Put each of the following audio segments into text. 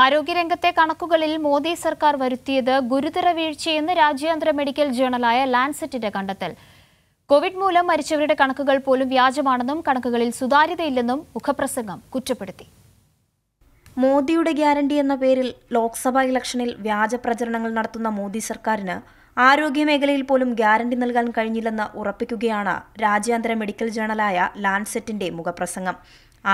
ആരോഗ്യരംഗത്തെ കണക്കുകളിൽ മോദി സർക്കാർ വരുത്തിയത് ഗുരുതര വീഴ്ചയെന്ന് രാജ്യാന്തര മെഡിക്കൽ ജേണലായ ലാൻസെറ്റിന്റെ കണ്ടെത്തൽ കോവിഡ് മൂലം മരിച്ചവരുടെ കണക്കുകൾ പോലും വ്യാജമാണെന്നും കണക്കുകളിൽ സുതാര്യതയില്ലെന്നും മുഖപ്രസംഗം കുറ്റപ്പെടുത്തി മോദിയുടെ ഗ്യാരണ്ടി എന്ന പേരിൽ ലോക്സഭാ ഇലക്ഷനിൽ വ്യാജ പ്രചരണങ്ങൾ നടത്തുന്ന മോദി സർക്കാരിന് ആരോഗ്യമേഖലയിൽ പോലും ഗ്യാരണ്ടി നൽകാൻ കഴിഞ്ഞില്ലെന്ന് ഉറപ്പിക്കുകയാണ് രാജ്യാന്തര മെഡിക്കൽ ജേണലായ ലാൻസെറ്റിന്റെ മുഖപ്രസംഗം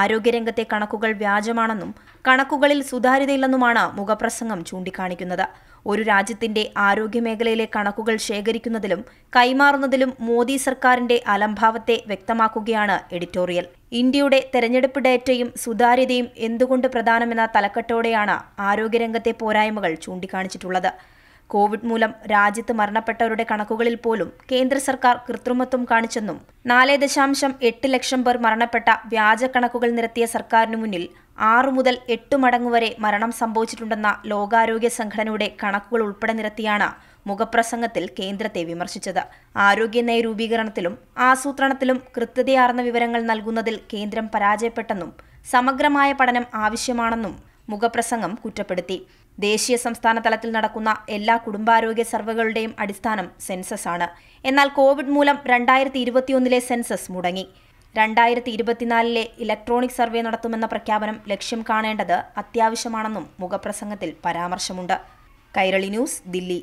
ആരോഗ്യരംഗത്തെ കണക്കുകൾ വ്യാജമാണെന്നും കണക്കുകളിൽ സുതാര്യതയില്ലെന്നുമാണ് മുഖപ്രസംഗം ചൂണ്ടിക്കാണിക്കുന്നത് ഒരു രാജ്യത്തിന്റെ ആരോഗ്യമേഖലയിലെ കണക്കുകൾ ശേഖരിക്കുന്നതിലും കൈമാറുന്നതിലും മോദി സർക്കാരിന്റെ അലംഭാവത്തെ വ്യക്തമാക്കുകയാണ് എഡിറ്റോറിയൽ ഇന്ത്യയുടെ തെരഞ്ഞെടുപ്പ് ഡേറ്റയും സുതാര്യതയും എന്തുകൊണ്ട് പ്രധാനമെന്ന തലക്കെട്ടോടെയാണ് ആരോഗ്യരംഗത്തെ പോരായ്മകൾ ചൂണ്ടിക്കാണിച്ചിട്ടുള്ളത് കോവിഡ് മൂലം രാജ്യത്ത് മരണപ്പെട്ടവരുടെ കണക്കുകളിൽ പോലും കേന്ദ്ര സർക്കാർ കൃത്രിമത്വം കാണിച്ചെന്നും നാല് ദശാംശം എട്ട് ലക്ഷം പേർ മരണപ്പെട്ട വ്യാജ കണക്കുകൾ നിരത്തിയ സർക്കാരിനു മുന്നിൽ ആറു മുതൽ എട്ട് മടങ്ങ് വരെ മരണം സംഭവിച്ചിട്ടുണ്ടെന്ന ലോകാരോഗ്യ സംഘടനയുടെ കണക്കുകൾ ഉൾപ്പെടെ നിരത്തിയാണ് മുഖപ്രസംഗത്തിൽ കേന്ദ്രത്തെ വിമർശിച്ചത് ആരോഗ്യ രൂപീകരണത്തിലും ആസൂത്രണത്തിലും കൃത്യതയാർന്ന വിവരങ്ങൾ നൽകുന്നതിൽ കേന്ദ്രം പരാജയപ്പെട്ടെന്നും സമഗ്രമായ പഠനം ആവശ്യമാണെന്നും മുഖപ്രസംഗം കുറ്റപ്പെടുത്തി ദേശീയ സംസ്ഥാന തലത്തിൽ നടക്കുന്ന എല്ലാ കുടുംബാരോഗ്യ സർവേകളുടെയും അടിസ്ഥാനം സെൻസസ് ആണ് എന്നാൽ കോവിഡ് മൂലം രണ്ടായിരത്തി ഇരുപത്തിയൊന്നിലെ സെൻസസ് മുടങ്ങി രണ്ടായിരത്തി ഇരുപത്തിനാലിലെ ഇലക്ട്രോണിക് സർവേ നടത്തുമെന്ന പ്രഖ്യാപനം ലക്ഷ്യം കാണേണ്ടത് അത്യാവശ്യമാണെന്നും മുഖപ്രസംഗത്തിൽ പരാമർശമുണ്ട് കൈരളി ന്യൂസ് ദില്ലി